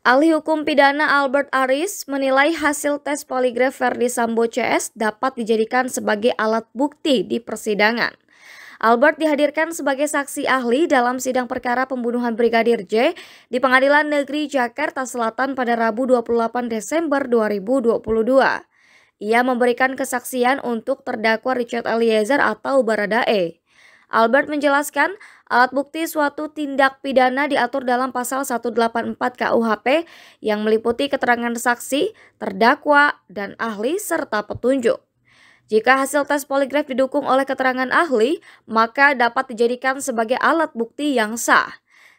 Ahli hukum pidana Albert Aris menilai hasil tes poligraf Verdi Sambo CS dapat dijadikan sebagai alat bukti di persidangan. Albert dihadirkan sebagai saksi ahli dalam sidang perkara pembunuhan Brigadir J di Pengadilan Negeri Jakarta Selatan pada Rabu 28 Desember 2022. Ia memberikan kesaksian untuk terdakwa Richard Eliezer atau Baradae. Albert menjelaskan, alat bukti suatu tindak pidana diatur dalam pasal 184 KUHP yang meliputi keterangan saksi, terdakwa, dan ahli serta petunjuk. Jika hasil tes poligraf didukung oleh keterangan ahli, maka dapat dijadikan sebagai alat bukti yang sah.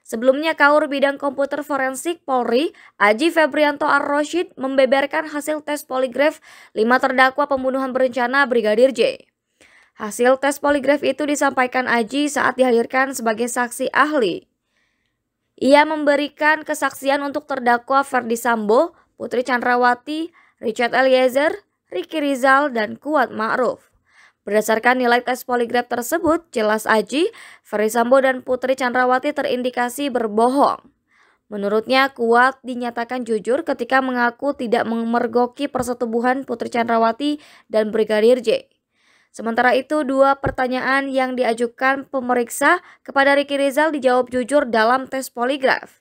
Sebelumnya Kaur Bidang Komputer Forensik Polri, Aji Febrianto ar membeberkan hasil tes poligraf 5 terdakwa pembunuhan berencana Brigadir J. Hasil tes poligraf itu disampaikan Aji saat dihadirkan sebagai saksi ahli. Ia memberikan kesaksian untuk terdakwa Ferdi Sambo, Putri Chandrawati, Richard Eliezer, Ricky Rizal, dan Kuat Ma'ruf. Berdasarkan nilai tes poligraf tersebut, jelas Aji, Ferdi Sambo, dan Putri Chandrawati terindikasi berbohong. Menurutnya, Kuat dinyatakan jujur ketika mengaku tidak memergoki persetubuhan Putri Chandrawati dan Brigadir J. Sementara itu, dua pertanyaan yang diajukan pemeriksa kepada Riki Rizal dijawab jujur dalam tes poligraf.